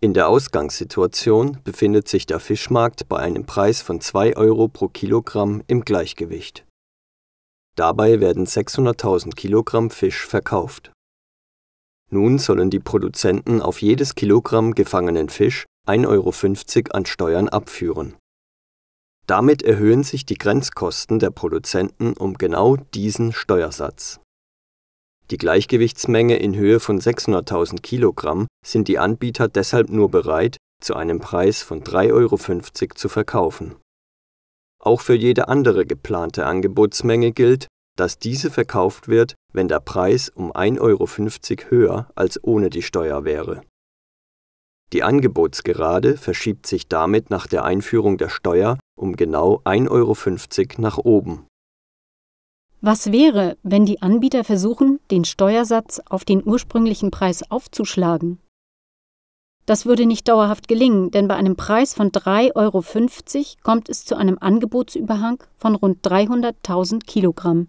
In der Ausgangssituation befindet sich der Fischmarkt bei einem Preis von 2 Euro pro Kilogramm im Gleichgewicht. Dabei werden 600.000 Kilogramm Fisch verkauft. Nun sollen die Produzenten auf jedes Kilogramm gefangenen Fisch 1,50 Euro an Steuern abführen. Damit erhöhen sich die Grenzkosten der Produzenten um genau diesen Steuersatz die Gleichgewichtsmenge in Höhe von 600.000 Kilogramm sind die Anbieter deshalb nur bereit, zu einem Preis von 3,50 Euro zu verkaufen. Auch für jede andere geplante Angebotsmenge gilt, dass diese verkauft wird, wenn der Preis um 1,50 Euro höher als ohne die Steuer wäre. Die Angebotsgerade verschiebt sich damit nach der Einführung der Steuer um genau 1,50 Euro nach oben was wäre, wenn die Anbieter versuchen, den Steuersatz auf den ursprünglichen Preis aufzuschlagen? Das würde nicht dauerhaft gelingen, denn bei einem Preis von 3,50 Euro kommt es zu einem Angebotsüberhang von rund 300.000 Kilogramm.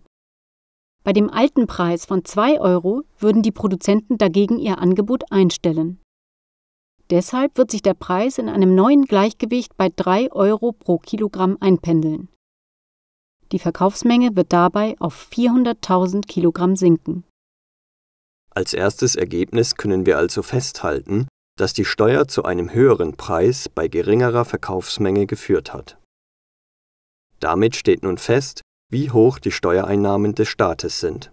Bei dem alten Preis von 2 Euro würden die Produzenten dagegen ihr Angebot einstellen. Deshalb wird sich der Preis in einem neuen Gleichgewicht bei 3 Euro pro Kilogramm einpendeln. Die Verkaufsmenge wird dabei auf 400.000 Kilogramm sinken. Als erstes Ergebnis können wir also festhalten, dass die Steuer zu einem höheren Preis bei geringerer Verkaufsmenge geführt hat. Damit steht nun fest, wie hoch die Steuereinnahmen des Staates sind.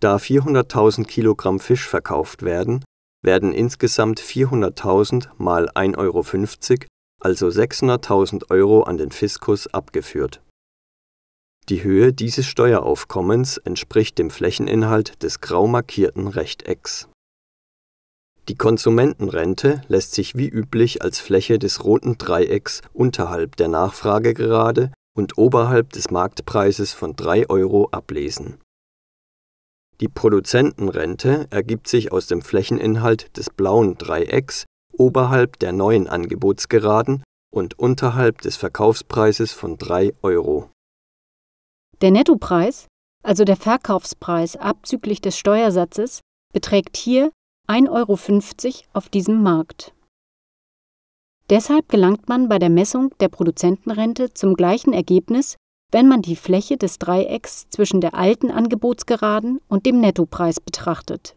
Da 400.000 Kilogramm Fisch verkauft werden, werden insgesamt 400.000 mal 1,50 Euro, also 600.000 Euro an den Fiskus abgeführt. Die Höhe dieses Steueraufkommens entspricht dem Flächeninhalt des grau markierten Rechtecks. Die Konsumentenrente lässt sich wie üblich als Fläche des roten Dreiecks unterhalb der Nachfragegerade und oberhalb des Marktpreises von 3 Euro ablesen. Die Produzentenrente ergibt sich aus dem Flächeninhalt des blauen Dreiecks oberhalb der neuen Angebotsgeraden und unterhalb des Verkaufspreises von 3 Euro der Nettopreis, also der Verkaufspreis abzüglich des Steuersatzes, beträgt hier 1,50 Euro auf diesem Markt. Deshalb gelangt man bei der Messung der Produzentenrente zum gleichen Ergebnis, wenn man die Fläche des Dreiecks zwischen der alten Angebotsgeraden und dem Nettopreis betrachtet.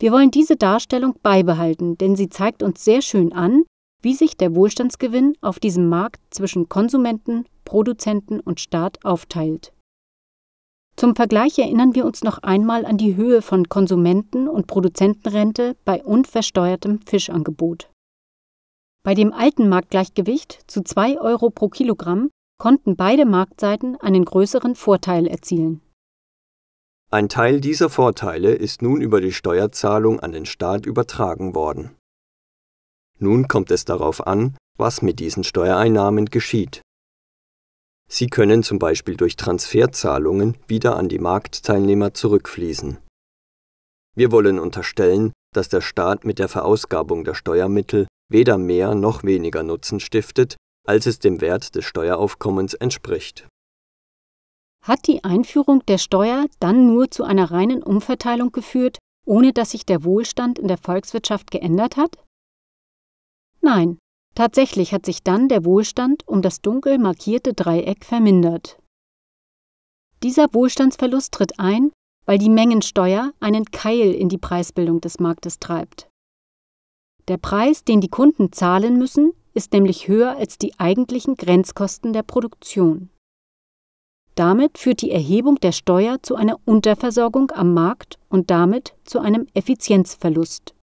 Wir wollen diese Darstellung beibehalten, denn sie zeigt uns sehr schön an, wie sich der Wohlstandsgewinn auf diesem Markt zwischen Konsumenten Produzenten und Staat aufteilt. Zum Vergleich erinnern wir uns noch einmal an die Höhe von Konsumenten- und Produzentenrente bei unversteuertem Fischangebot. Bei dem alten Marktgleichgewicht zu 2 Euro pro Kilogramm konnten beide Marktseiten einen größeren Vorteil erzielen. Ein Teil dieser Vorteile ist nun über die Steuerzahlung an den Staat übertragen worden. Nun kommt es darauf an, was mit diesen Steuereinnahmen geschieht. Sie können zum Beispiel durch Transferzahlungen wieder an die Marktteilnehmer zurückfließen. Wir wollen unterstellen, dass der Staat mit der Verausgabung der Steuermittel weder mehr noch weniger Nutzen stiftet, als es dem Wert des Steueraufkommens entspricht. Hat die Einführung der Steuer dann nur zu einer reinen Umverteilung geführt, ohne dass sich der Wohlstand in der Volkswirtschaft geändert hat? Nein, Tatsächlich hat sich dann der Wohlstand um das dunkel markierte Dreieck vermindert. Dieser Wohlstandsverlust tritt ein, weil die Mengensteuer einen Keil in die Preisbildung des Marktes treibt. Der Preis, den die Kunden zahlen müssen, ist nämlich höher als die eigentlichen Grenzkosten der Produktion. Damit führt die Erhebung der Steuer zu einer Unterversorgung am Markt und damit zu einem Effizienzverlust.